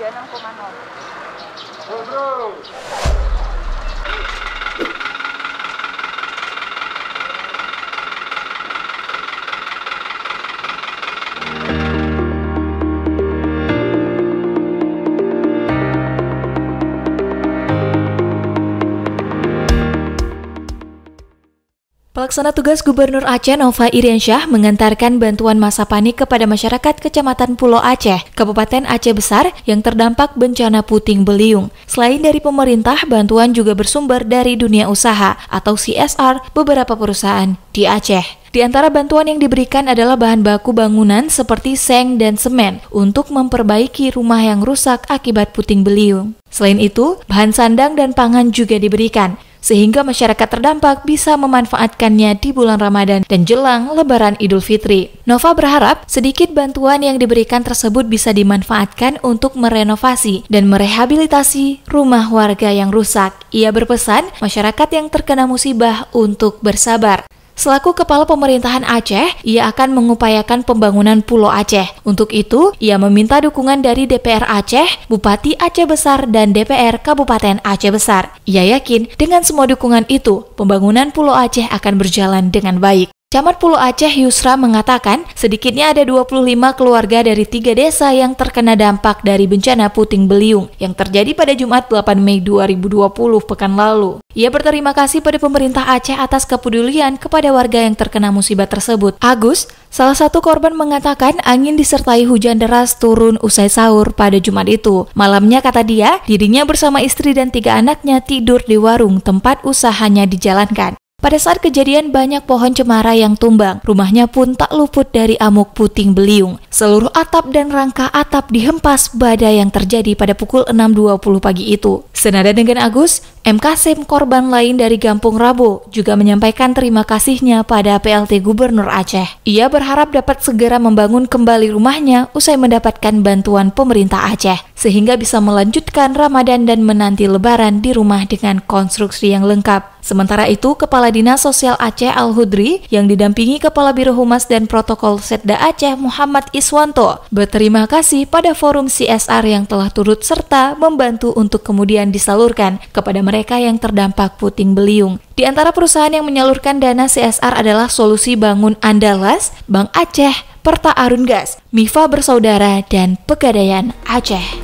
Yan ang kumano. Go, bro! Pelaksana tugas Gubernur Aceh Nova Iriansyah mengantarkan bantuan masa panik kepada masyarakat Kecamatan Pulau Aceh, Kabupaten Aceh Besar yang terdampak bencana puting beliung. Selain dari pemerintah, bantuan juga bersumber dari dunia usaha atau CSR beberapa perusahaan di Aceh. Di antara bantuan yang diberikan adalah bahan baku bangunan seperti seng dan semen untuk memperbaiki rumah yang rusak akibat puting beliung. Selain itu, bahan sandang dan pangan juga diberikan sehingga masyarakat terdampak bisa memanfaatkannya di bulan Ramadan dan jelang Lebaran Idul Fitri. Nova berharap sedikit bantuan yang diberikan tersebut bisa dimanfaatkan untuk merenovasi dan merehabilitasi rumah warga yang rusak. Ia berpesan masyarakat yang terkena musibah untuk bersabar. Selaku Kepala Pemerintahan Aceh, ia akan mengupayakan pembangunan Pulau Aceh. Untuk itu, ia meminta dukungan dari DPR Aceh, Bupati Aceh Besar, dan DPR Kabupaten Aceh Besar. Ia yakin dengan semua dukungan itu, pembangunan Pulau Aceh akan berjalan dengan baik. Camat Pulau Aceh Yusra mengatakan sedikitnya ada 25 keluarga dari tiga desa yang terkena dampak dari bencana puting beliung yang terjadi pada Jumat 8 Mei 2020 pekan lalu. Ia berterima kasih pada pemerintah Aceh atas kepedulian kepada warga yang terkena musibah tersebut. Agus, salah satu korban mengatakan angin disertai hujan deras turun usai sahur pada Jumat itu. Malamnya kata dia, dirinya bersama istri dan tiga anaknya tidur di warung tempat usahanya dijalankan. Pada saat kejadian banyak pohon cemara yang tumbang, rumahnya pun tak luput dari amuk puting beliung. Seluruh atap dan rangka atap dihempas badai yang terjadi pada pukul 6.20 pagi itu. Senada dengan Agus, MK Sim korban lain dari Gampung Rabu, juga menyampaikan terima kasihnya pada PLT Gubernur Aceh. Ia berharap dapat segera membangun kembali rumahnya usai mendapatkan bantuan pemerintah Aceh, sehingga bisa melanjutkan Ramadan dan menanti lebaran di rumah dengan konstruksi yang lengkap. Sementara itu, Kepala Dinas Sosial Aceh Al-Hudri yang didampingi Kepala Biro Humas dan Protokol Setda Aceh Muhammad Iswanto berterima kasih pada forum CSR yang telah turut serta membantu untuk kemudian disalurkan kepada mereka yang terdampak puting beliung. Di antara perusahaan yang menyalurkan dana CSR adalah Solusi Bangun Andalas, Bank Aceh, Perta Arun Mifa Bersaudara, dan Pegadaian Aceh.